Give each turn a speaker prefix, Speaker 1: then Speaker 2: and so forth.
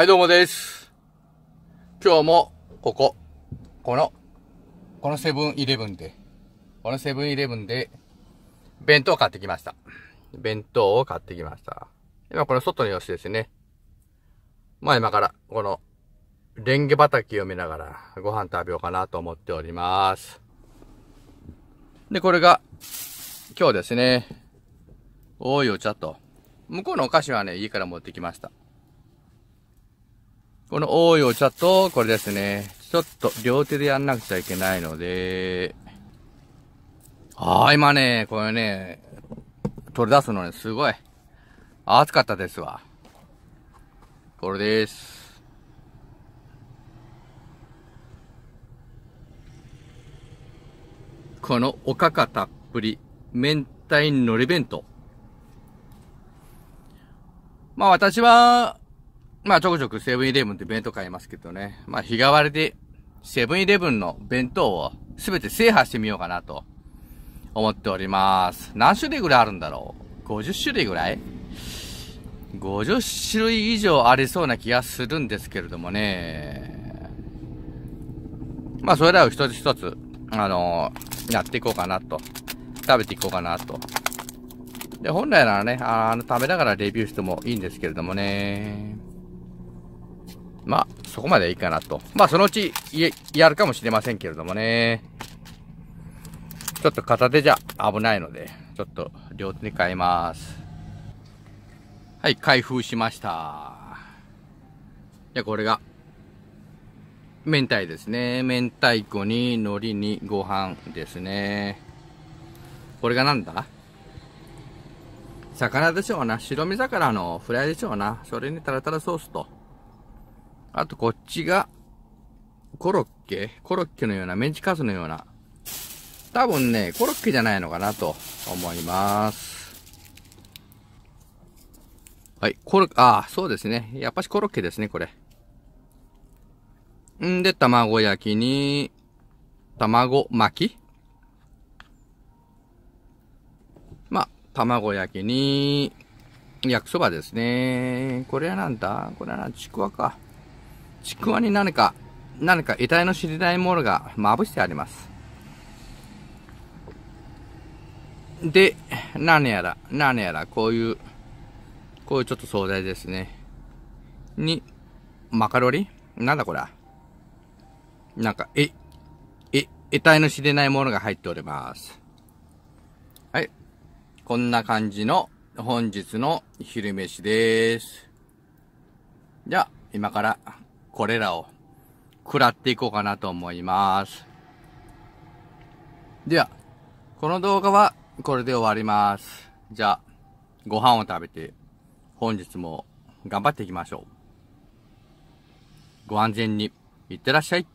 Speaker 1: はい、どうもです。今日も、ここ、この、このセブンイレブンで、このセブンイレブンで、弁当を買ってきました。弁当を買ってきました。今この外の様子ですね。まあ今から、この、レンゲ畑を見ながらご飯食べようかなと思っております。で、これが、今日ですね、多いお茶と、向こうのお菓子はね、家から持ってきました。この多いお茶と、これですね。ちょっと両手でやんなくちゃいけないので、ああ、今ね、これね、取り出すのね、すごい。暑かったですわ。これです。このおかかたっぷり、明太のり弁当。まあ私は、まあちょくちょくセブンイレブンって弁当買いますけどね。まあ日替わりでセブンイレブンの弁当をすべて制覇してみようかなと思っております。何種類ぐらいあるんだろう ?50 種類ぐらい ?50 種類以上ありそうな気がするんですけれどもね。まあそれらを一つ一つ、あのー、やっていこうかなと。食べていこうかなと。で、本来ならね、あの、食べながらレビューしてもいいんですけれどもね。まあ、そこまでいいかなと。まあ、そのうち、やるかもしれませんけれどもね。ちょっと片手じゃ危ないので、ちょっと両手に変えます。はい、開封しました。じゃこれが、明太ですね。明太子に、海苔に、ご飯ですね。これがなんだ魚でしょうな。白身魚のフライでしょうな。それにタラタラソースと。あとこっちが、コロッケコロッケのような、メンチカツのような。多分ね、コロッケじゃないのかなと思います。はい、コロッケ、ああ、そうですね。やっぱしコロッケですね、これ。んで、卵焼きに、卵巻きまあ、卵焼きに、焼きそばですね。これはなんだこれはな、ちくわか。ちくわに何か、何か得体の知りないものがまぶしてあります。で、何やら、何やら、こういう、こういうちょっと惣菜ですね。に、マカロリなんだこれなんか、え、え、得体の知れないものが入っております。はい。こんな感じの本日の昼飯です。じゃあ、今からこれらを食らっていこうかなと思います。では、この動画はこれで終わります。じゃあ、ご飯を食べて、本日も頑張っていきましょう。ご安全に、いってらっしゃい。